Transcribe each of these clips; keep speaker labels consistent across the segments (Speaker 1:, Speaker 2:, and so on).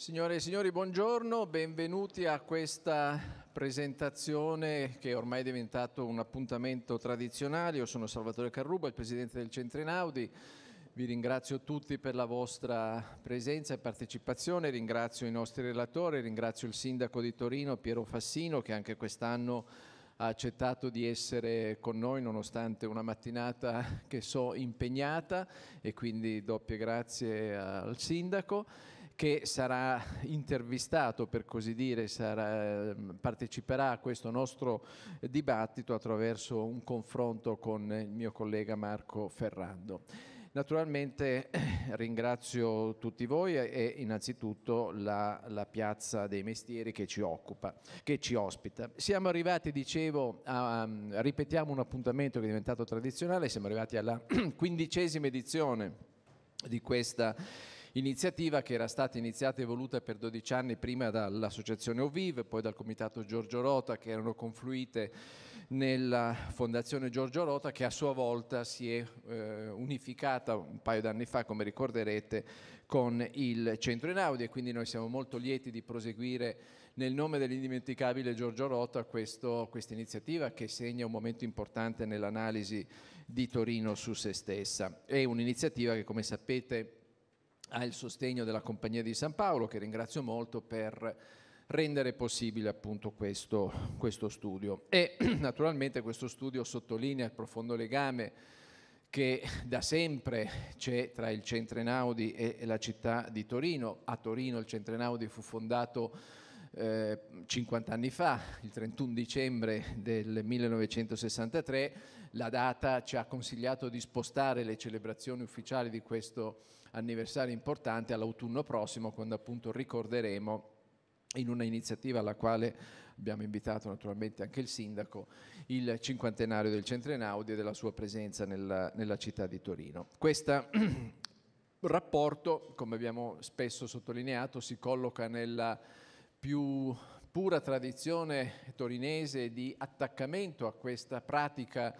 Speaker 1: Signore e signori, buongiorno, benvenuti a questa presentazione che è ormai è diventato un appuntamento tradizionale. Io sono Salvatore Carruba, il presidente del Centro Inaudi. Vi ringrazio tutti per la vostra presenza e partecipazione, ringrazio i nostri relatori, ringrazio il sindaco di Torino Piero Fassino che anche quest'anno ha accettato di essere con noi nonostante una mattinata che so impegnata e quindi doppie grazie al sindaco che sarà intervistato, per così dire, sarà, ehm, parteciperà a questo nostro dibattito attraverso un confronto con il mio collega Marco Ferrando. Naturalmente eh, ringrazio tutti voi e innanzitutto la, la piazza dei mestieri che ci occupa, che ci ospita. Siamo arrivati, dicevo, a, um, ripetiamo un appuntamento che è diventato tradizionale, siamo arrivati alla quindicesima edizione di questa Iniziativa che era stata iniziata e voluta per 12 anni prima dall'associazione Oviv, poi dal comitato Giorgio Rota che erano confluite nella fondazione Giorgio Rota che a sua volta si è eh, unificata un paio d'anni fa, come ricorderete, con il centro Enaudi e quindi noi siamo molto lieti di proseguire nel nome dell'indimenticabile Giorgio Rota questa iniziativa che segna un momento importante nell'analisi di Torino su se stessa. È un'iniziativa che come sapete ha il sostegno della Compagnia di San Paolo, che ringrazio molto per rendere possibile appunto questo, questo studio. E naturalmente questo studio sottolinea il profondo legame che da sempre c'è tra il Centrenaudi e la città di Torino. A Torino il Centrenaudi fu fondato eh, 50 anni fa, il 31 dicembre del 1963. La data ci ha consigliato di spostare le celebrazioni ufficiali di questo anniversario importante all'autunno prossimo quando appunto ricorderemo in una iniziativa alla quale abbiamo invitato naturalmente anche il sindaco, il cinquantenario del Centro Enaudi e della sua presenza nella, nella città di Torino. Questo rapporto, come abbiamo spesso sottolineato, si colloca nella più pura tradizione torinese di attaccamento a questa pratica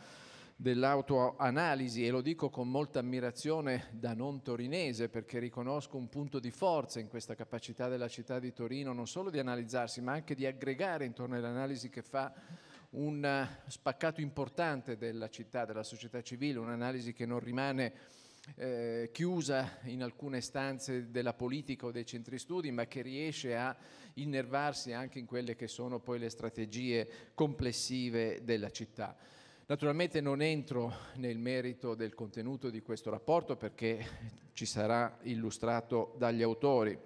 Speaker 1: dell'autoanalisi e lo dico con molta ammirazione da non torinese perché riconosco un punto di forza in questa capacità della città di Torino non solo di analizzarsi ma anche di aggregare intorno all'analisi che fa un spaccato importante della città, della società civile, un'analisi che non rimane eh, chiusa in alcune stanze della politica o dei centri studi, ma che riesce a innervarsi anche in quelle che sono poi le strategie complessive della città. Naturalmente non entro nel merito del contenuto di questo rapporto perché ci sarà illustrato dagli autori.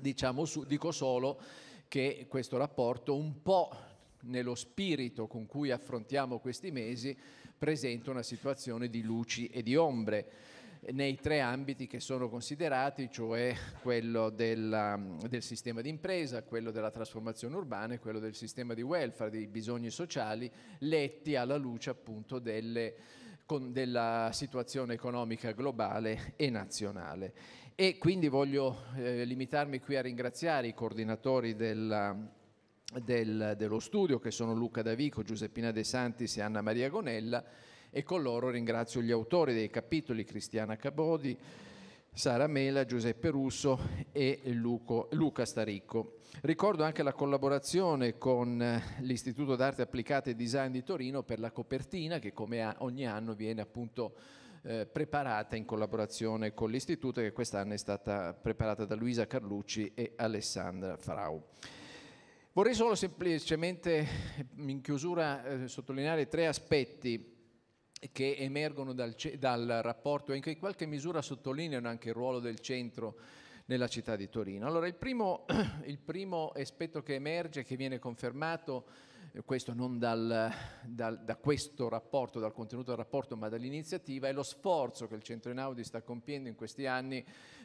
Speaker 1: Diciamo su, dico solo che questo rapporto un po' nello spirito con cui affrontiamo questi mesi presenta una situazione di luci e di ombre nei tre ambiti che sono considerati, cioè quello della, um, del sistema di impresa, quello della trasformazione urbana e quello del sistema di welfare, dei bisogni sociali, letti alla luce appunto delle, con, della situazione economica globale e nazionale. E quindi voglio eh, limitarmi qui a ringraziare i coordinatori della del, dello studio, che sono Luca Davico, Giuseppina De Santis e Anna Maria Gonella, e con loro ringrazio gli autori dei capitoli Cristiana Cabodi, Sara Mela, Giuseppe Russo e Luco, Luca Staricco. Ricordo anche la collaborazione con eh, l'Istituto d'Arte Applicata e Design di Torino per la copertina che come ogni anno viene appunto eh, preparata in collaborazione con l'Istituto che quest'anno è stata preparata da Luisa Carlucci e Alessandra Frau. Vorrei solo semplicemente in chiusura eh, sottolineare tre aspetti che emergono dal, dal rapporto e che in qualche misura sottolineano anche il ruolo del centro nella città di Torino. Allora, il primo, il primo aspetto che emerge, che viene confermato, eh, questo non dal, dal, da questo rapporto, dal contenuto del rapporto, ma dall'iniziativa, è lo sforzo che il Centro Enaudi sta compiendo in questi anni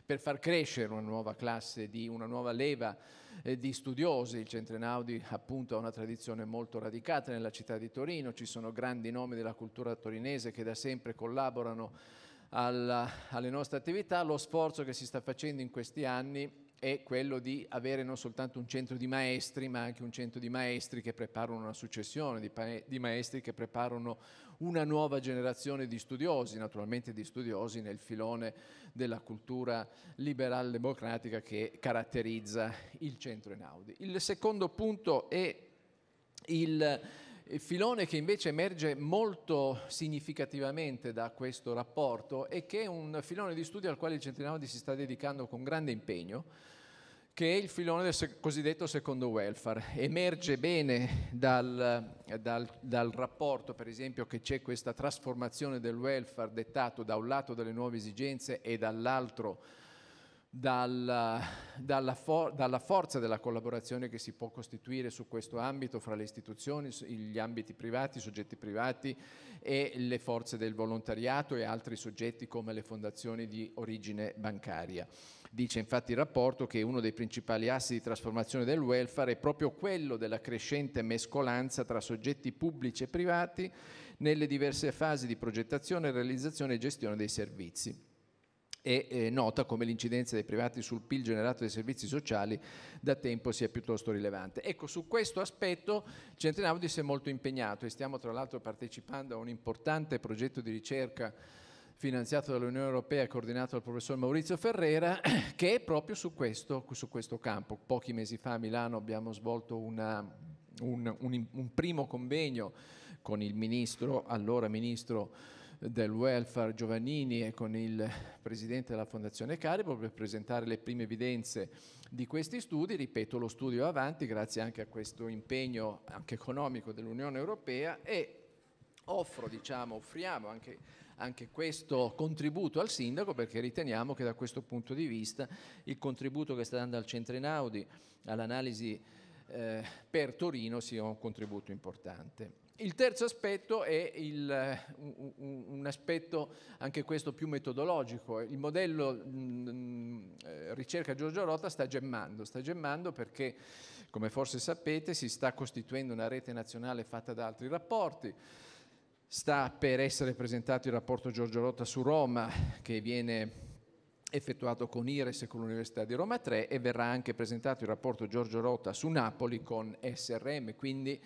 Speaker 1: per far crescere una nuova classe, di, una nuova leva eh, di studiosi. Il Centro Enaudi appunto ha una tradizione molto radicata nella città di Torino, ci sono grandi nomi della cultura torinese che da sempre collaborano alla, alle nostre attività. Lo sforzo che si sta facendo in questi anni è quello di avere non soltanto un centro di maestri, ma anche un centro di maestri che preparano una successione, di, di maestri che preparano una nuova generazione di studiosi, naturalmente di studiosi nel filone della cultura liberal-democratica che caratterizza il centro Einaudi. Il secondo punto è il il filone che invece emerge molto significativamente da questo rapporto è che è un filone di studio al quale il Centinaudi si sta dedicando con grande impegno, che è il filone del cosiddetto secondo welfare. Emerge bene dal, dal, dal rapporto, per esempio, che c'è questa trasformazione del welfare dettato da un lato dalle nuove esigenze e dall'altro dalla, dalla, for- dalla, forza della collaborazione che si può costituire su questo ambito fra le istituzioni, gli ambiti privati, i soggetti privati e le forze del volontariato e altri soggetti come le fondazioni di origine bancaria. Dice infatti il rapporto che uno dei principali assi di trasformazione del welfare è proprio quello della crescente mescolanza tra soggetti pubblici e privati nelle diverse fasi di progettazione, realizzazione e gestione dei servizi è eh, nota come l'incidenza dei privati sul PIL generato dai servizi sociali da tempo sia piuttosto rilevante. Ecco, su questo aspetto Centenaudi si è molto impegnato e stiamo tra l'altro partecipando a un importante progetto di ricerca finanziato dall'Unione Europea e coordinato dal professor Maurizio Ferrera, che è proprio su questo, su questo campo. Pochi mesi fa a Milano abbiamo svolto una, un, un, un primo convegno con il ministro, allora ministro del welfare Giovannini e con il presidente della Fondazione Caribo per presentare le prime evidenze di questi studi. Ripeto, lo studio è avanti grazie anche a questo impegno anche economico dell'Unione Europea e offro, diciamo, offriamo anche, anche, questo contributo al sindaco perché riteniamo che da questo punto di vista il contributo che sta dando al Centrenaudi all'analisi eh, per Torino sia un contributo importante. Il terzo aspetto è il, eh, un, aspetto anche questo più metodologico. Il modello mm, mm, eh, ricerca Giorgio Rota sta gemmando, sta gemmando perché, come forse sapete, si sta costituendo una rete nazionale fatta da altri rapporti. Sta per essere presentato il rapporto Giorgio Rota su Roma che viene effettuato con IRES e con l'Università di Roma 3 e verrà anche presentato il rapporto Giorgio Rota su Napoli con SRM, quindi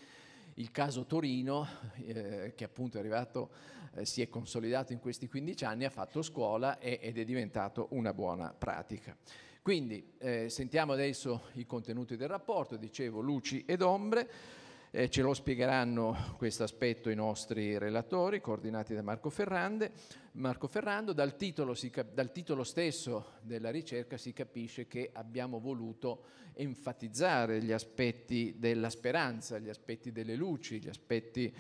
Speaker 1: il caso Torino, eh, che appunto è arrivato, eh, si è consolidato in questi 15 anni, ha fatto scuola e, ed è diventato una buona pratica. Quindi eh, sentiamo adesso i contenuti del rapporto, dicevo luci ed ombre. Eh, ce lo spiegheranno questo aspetto i nostri relatori, coordinati da Marco, Ferrande, Marco Ferrando. Dal titolo, si, dal titolo stesso della ricerca si capisce che abbiamo voluto enfatizzare gli aspetti della speranza, gli aspetti delle luci, gli aspetti...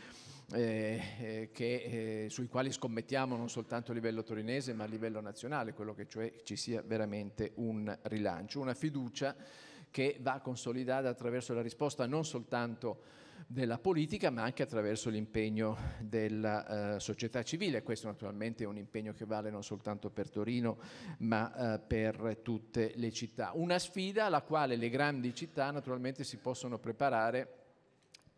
Speaker 1: Eh, eh, che, eh, sui quali scommettiamo non soltanto a livello torinese ma a livello nazionale, quello che cioè ci sia veramente un rilancio, una fiducia che va consolidata attraverso la risposta non soltanto della politica ma anche attraverso l'impegno della eh, società civile. Questo naturalmente è un impegno che vale non soltanto per Torino ma eh, per tutte le città. Una sfida alla quale le grandi città naturalmente si possono preparare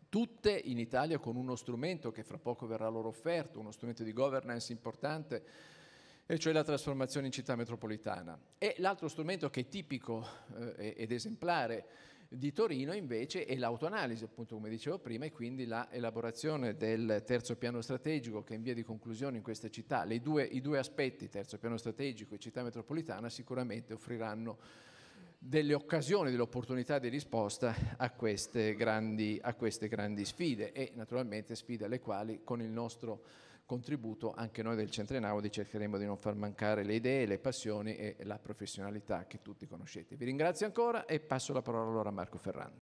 Speaker 1: tutte in Italia con uno strumento che fra poco verrà loro offerto, uno strumento di governance importante, e cioè la trasformazione in città metropolitana. E l'altro strumento che è tipico eh, ed esemplare di Torino invece è l'autoanalisi, appunto come dicevo prima, e quindi l'elaborazione del terzo piano strategico che è in via di conclusione in questa città. Due, I due aspetti, terzo piano strategico e città metropolitana, sicuramente offriranno delle occasioni, delle opportunità di risposta a queste grandi, a queste grandi sfide e naturalmente sfide alle quali con il nostro contributo, anche noi del Centro Enaudi cercheremo di non far mancare le idee, le passioni e la professionalità che tutti conoscete. Vi ringrazio ancora e passo la parola allora a Marco Ferrando.